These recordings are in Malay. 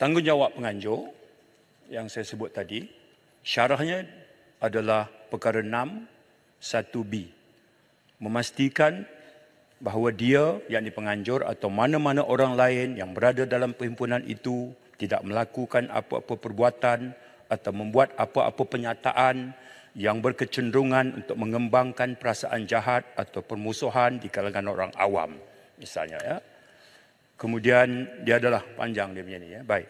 tanggungjawab penganjur yang saya sebut tadi syarahnya adalah perkara 6 1B memastikan bahawa dia yakni penganjur atau mana-mana orang lain yang berada dalam perhimpunan itu tidak melakukan apa-apa perbuatan atau membuat apa-apa penyataan yang berkecenderungan untuk mengembangkan perasaan jahat atau permusuhan di kalangan orang awam misalnya ya Kemudian dia adalah panjang dia punya ni ya. Baik.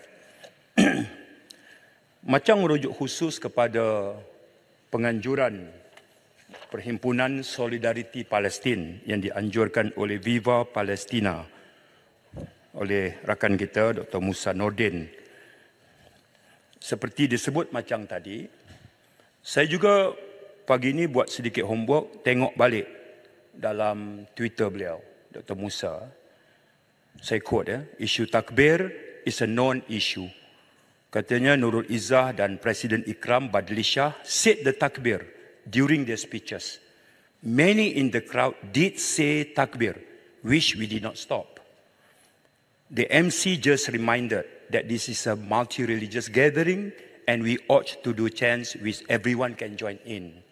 Macam merujuk khusus kepada penganjuran Perhimpunan Solidariti Palestin yang dianjurkan oleh Viva Palestina oleh rakan kita Dr. Musa Nordin. Seperti disebut macam tadi, saya juga pagi ini buat sedikit homework tengok balik dalam Twitter beliau, Dr. Musa saya quote ya, isu takbir is a non issue. Katanya Nurul Izzah dan Presiden Ikram Badli Shah said the takbir during their speeches. Many in the crowd did say takbir, which we did not stop. The MC just reminded that this is a multi-religious gathering and we ought to do chants which everyone can join in.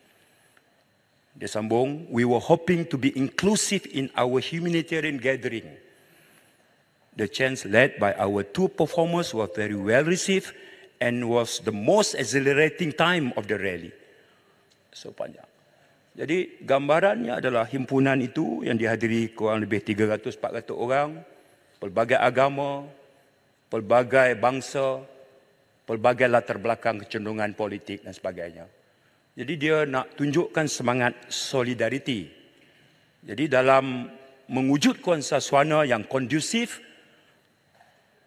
Dia sambung, we were hoping to be inclusive in our humanitarian gathering. The chants led by our two performers were very well received and was the most exhilarating time of the rally. So panjang. Jadi gambarannya adalah himpunan itu yang dihadiri kurang lebih 300-400 orang, pelbagai agama, pelbagai bangsa, pelbagai latar belakang kecenderungan politik dan sebagainya. Jadi dia nak tunjukkan semangat solidariti. Jadi dalam mengwujudkan sesuatu yang kondusif,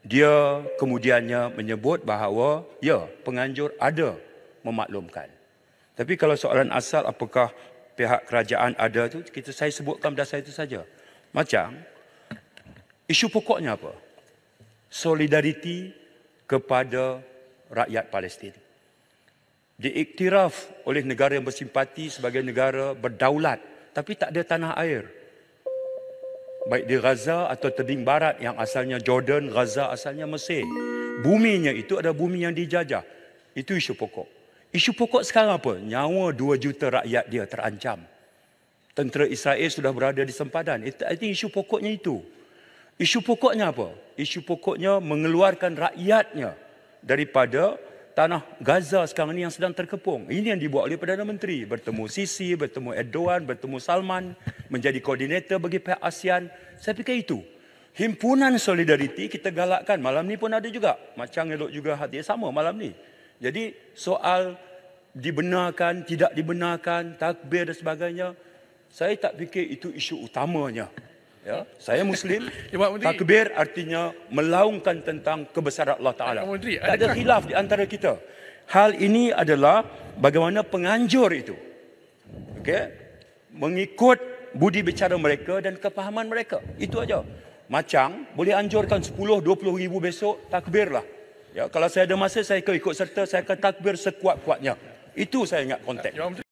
dia kemudiannya menyebut bahawa ya penganjur ada memaklumkan tapi kalau soalan asal apakah pihak kerajaan ada tu kita saya sebutkan dasar itu saja macam isu pokoknya apa solidariti kepada rakyat Palestin diiktiraf oleh negara yang bersimpati sebagai negara berdaulat tapi tak ada tanah air baik di Gaza atau tebing barat yang asalnya Jordan, Gaza asalnya Mesir. Buminya itu ada bumi yang dijajah. Itu isu pokok. Isu pokok sekarang apa? Nyawa 2 juta rakyat dia terancam. Tentera Israel sudah berada di sempadan. Itu isu pokoknya itu. Isu pokoknya apa? Isu pokoknya mengeluarkan rakyatnya daripada tanah Gaza sekarang ini yang sedang terkepung. Ini yang dibuat oleh Perdana Menteri. Bertemu Sisi, bertemu Erdogan, bertemu Salman. Menjadi koordinator bagi pihak ASEAN. Saya fikir itu. Himpunan solidariti kita galakkan. Malam ni pun ada juga. Macam elok juga hati sama malam ni. Jadi soal dibenarkan, tidak dibenarkan, takbir dan sebagainya. Saya tak fikir itu isu utamanya ya saya muslim takbir artinya melaungkan tentang kebesaran Allah taala tak ada khilaf di antara kita hal ini adalah bagaimana penganjur itu okay? mengikut budi bicara mereka dan kepahaman mereka itu aja macam boleh anjurkan 10 20 ribu besok takbirlah ya kalau saya ada masa saya ikut serta saya akan takbir sekuat-kuatnya itu saya ingat konteks